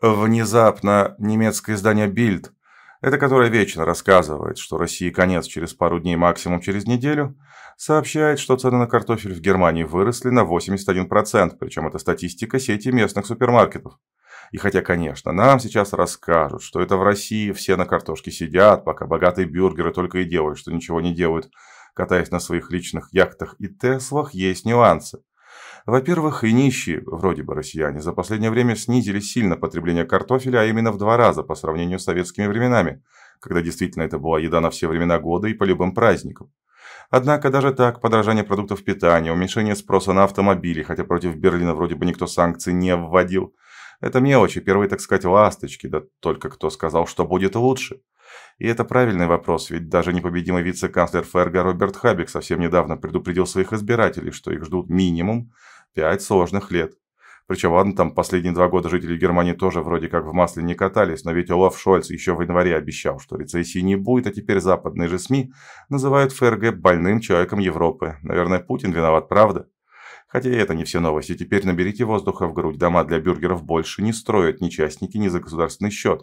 Внезапно немецкое издание «Бильд», это которое вечно рассказывает, что России конец через пару дней, максимум через неделю, сообщает, что цены на картофель в Германии выросли на 81%, причем это статистика сети местных супермаркетов. И хотя, конечно, нам сейчас расскажут, что это в России все на картошке сидят, пока богатые бюргеры только и делают, что ничего не делают, катаясь на своих личных яхтах и Теслах, есть нюансы. Во-первых, и нищие, вроде бы россияне, за последнее время снизили сильно потребление картофеля, а именно в два раза по сравнению с советскими временами, когда действительно это была еда на все времена года и по любым праздникам. Однако даже так, подорожание продуктов питания, уменьшение спроса на автомобили, хотя против Берлина вроде бы никто санкций не вводил, это мелочи, первые, так сказать, ласточки, да только кто сказал, что будет лучше – и это правильный вопрос, ведь даже непобедимый вице-канцлер Ферга Роберт Хабик совсем недавно предупредил своих избирателей, что их ждут минимум пять сложных лет. Причем, ладно, там последние два года жители Германии тоже вроде как в масле не катались, но ведь Олаф Шольц еще в январе обещал, что рецессии не будет, а теперь западные же СМИ называют ФРГ больным человеком Европы. Наверное, Путин виноват, правда? Хотя это не все новости. Теперь наберите воздуха в грудь. Дома для бюргеров больше не строят ни частники, ни за государственный счет.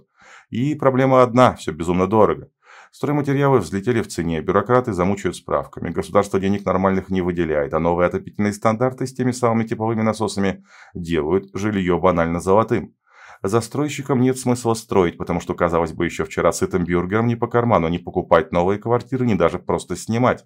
И проблема одна – все безумно дорого. Стройматериалы взлетели в цене, бюрократы замучают справками, государство денег нормальных не выделяет, а новые отопительные стандарты с теми самыми типовыми насосами делают жилье банально золотым. Застройщикам нет смысла строить, потому что, казалось бы, еще вчера сытым бюргером не по карману не покупать новые квартиры, не даже просто снимать.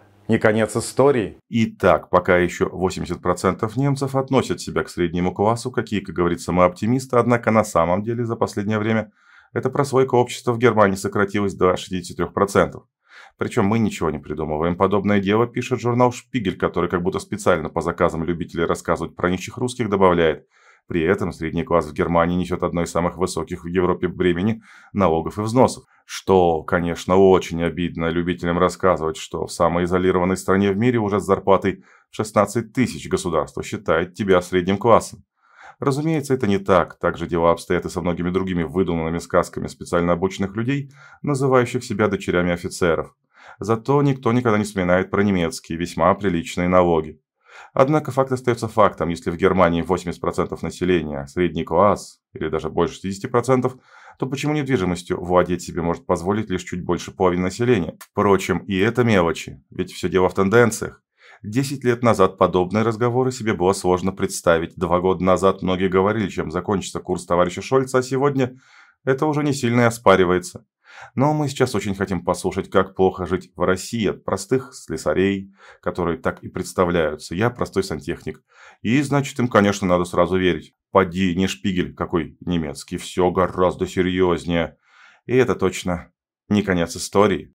не конец истории. Итак, пока еще 80% немцев относят себя к среднему классу, какие, как говорится, мы оптимисты, однако на самом деле за последнее время эта прослойка общества в Германии сократилась до 63%. Причем мы ничего не придумываем. Подобное дело пишет журнал «Шпигель», который как будто специально по заказам любителей рассказывать про нищих русских добавляет – при этом средний класс в Германии несет одно из самых высоких в Европе бремени налогов и взносов. Что, конечно, очень обидно любителям рассказывать, что в самой изолированной стране в мире уже с зарплатой 16 тысяч государство считает тебя средним классом. Разумеется, это не так. Также дела обстоят и со многими другими выдуманными сказками специально обученных людей, называющих себя дочерями офицеров. Зато никто никогда не вспоминает про немецкие, весьма приличные налоги. Однако факт остается фактом. Если в Германии 80% населения – средний класс, или даже больше 60%, то почему недвижимостью владеть себе может позволить лишь чуть больше половины населения? Впрочем, и это мелочи, ведь все дело в тенденциях. Десять лет назад подобные разговоры себе было сложно представить. Два года назад многие говорили, чем закончится курс товарища Шольца, а сегодня – это уже не сильно оспаривается. Но мы сейчас очень хотим послушать, как плохо жить в России от простых слесарей, которые так и представляются. Я простой сантехник. И значит, им, конечно, надо сразу верить. Поди, не шпигель какой немецкий, все гораздо серьезнее. И это точно не конец истории.